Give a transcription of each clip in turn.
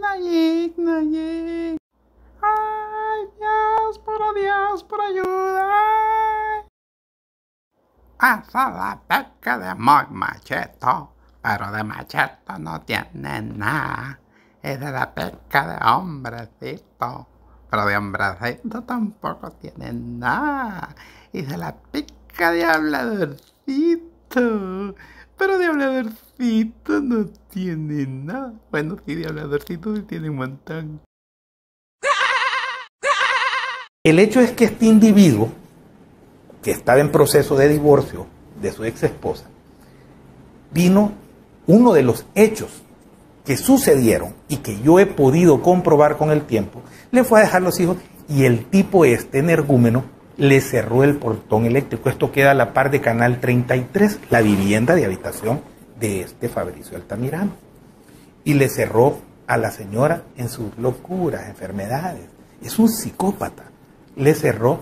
no Ay, Dios, por Dios, por ayuda. Ah, esa la pesca de muy macheto, pero de macheto no tiene nada. Es de la pesca de hombrecito, pero de hombrecito tampoco tiene nada. Y de la pesca de habladorcito. Pero de no tiene nada. Bueno, sí, de habladorcito tiene un montón. El hecho es que este individuo, que estaba en proceso de divorcio de su ex esposa, vino uno de los hechos que sucedieron y que yo he podido comprobar con el tiempo, le fue a dejar los hijos y el tipo este energúmeno le cerró el portón eléctrico. Esto queda a la par de Canal 33, la vivienda de habitación de este Fabricio Altamirano. Y le cerró a la señora en sus locuras, enfermedades. Es un psicópata. Le cerró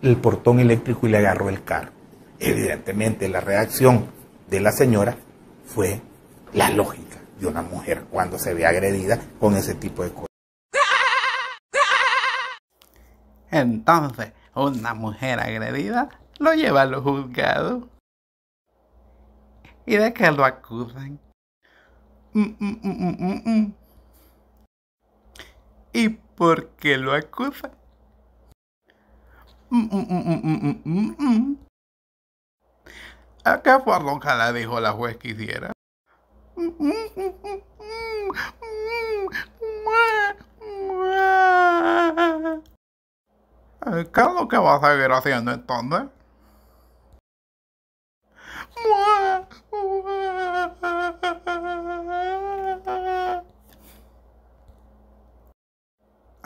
el portón eléctrico y le agarró el carro. Evidentemente la reacción de la señora fue la lógica de una mujer cuando se ve agredida con ese tipo de cosas. Entonces, una mujer agredida lo lleva a los juzgados y de que lo acusan. ¿Y por qué lo acusan? ¿A qué fue lo que la dijo la juez que hiciera? ¿Qué es lo que va a seguir haciendo entonces?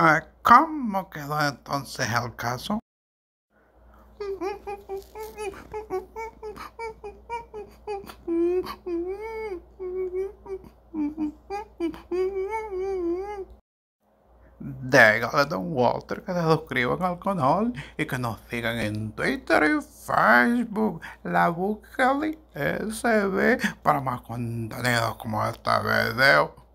Eh, ¿Cómo quedó entonces el caso? Déjale a Don Walter que se suscriban al canal y que nos sigan en Twitter y Facebook. La de SB para más contenidos como este video.